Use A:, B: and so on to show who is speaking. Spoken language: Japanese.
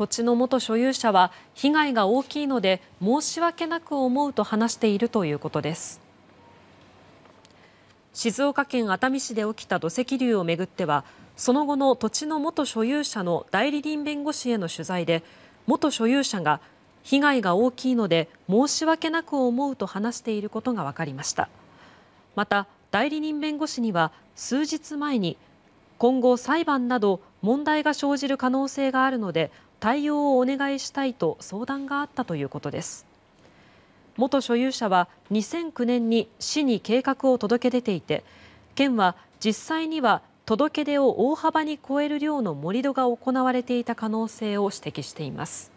A: 土地の元所有者は被害が大きいので申し訳なく思うと話しているということです。静岡県熱海市で起きた土石流をめぐってはその後の土地の元所有者の代理人弁護士への取材で元所有者が被害が大きいので申し訳なく思うと話していることが分かりましたまた代理人弁護士には数日前に今後、裁判など問題が生じる可能性があるので対応をお願いしたいと相談があったということです。元所有者は2009年に市に計画を届け出ていて県は実際には届け出を大幅に超える量の盛り土が行われていた可能性を指摘しています。